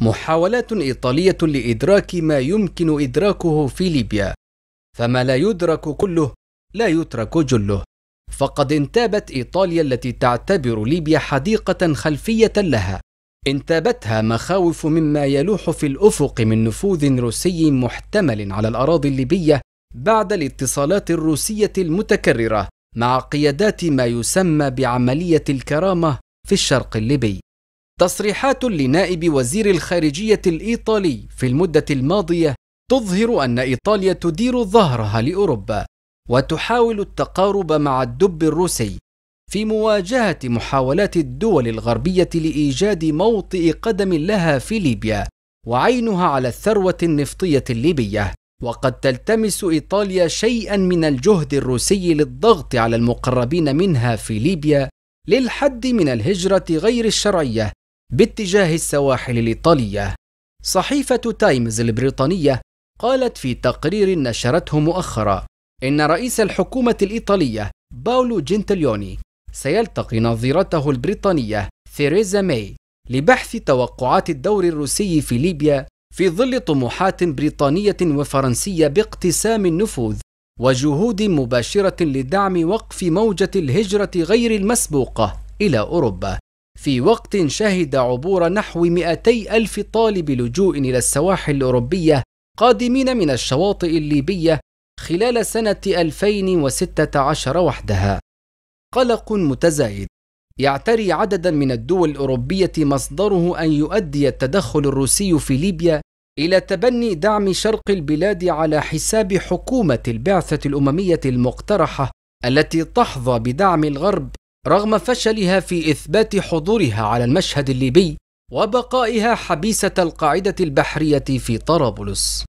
محاولات إيطالية لإدراك ما يمكن إدراكه في ليبيا فما لا يدرك كله لا يترك جله فقد انتابت إيطاليا التي تعتبر ليبيا حديقة خلفية لها انتابتها مخاوف مما يلوح في الأفق من نفوذ روسي محتمل على الأراضي الليبية بعد الاتصالات الروسية المتكررة مع قيادات ما يسمى بعملية الكرامة في الشرق الليبي تصريحات لنائب وزير الخارجية الإيطالي في المدة الماضية تظهر أن إيطاليا تدير ظهرها لأوروبا وتحاول التقارب مع الدب الروسي في مواجهة محاولات الدول الغربية لإيجاد موطئ قدم لها في ليبيا وعينها على الثروة النفطية الليبية وقد تلتمس إيطاليا شيئا من الجهد الروسي للضغط على المقربين منها في ليبيا للحد من الهجرة غير الشرعية باتجاه السواحل الإيطالية. صحيفة تايمز البريطانية قالت في تقرير نشرته مؤخرا إن رئيس الحكومة الإيطالية باولو جنتليوني سيلتقي نظيرته البريطانية ثيريزا ماي لبحث توقعات الدور الروسي في ليبيا في ظل طموحات بريطانية وفرنسية باقتسام النفوذ وجهود مباشرة لدعم وقف موجة الهجرة غير المسبوقة إلى أوروبا في وقت شهد عبور نحو 200 ألف طالب لجوء إلى السواحل الأوروبية قادمين من الشواطئ الليبية خلال سنة 2016 وحدها. قلق متزايد يعتري عددا من الدول الأوروبية مصدره أن يؤدي التدخل الروسي في ليبيا إلى تبني دعم شرق البلاد على حساب حكومة البعثة الأممية المقترحة التي تحظى بدعم الغرب رغم فشلها في إثبات حضورها على المشهد الليبي وبقائها حبيسة القاعدة البحرية في طرابلس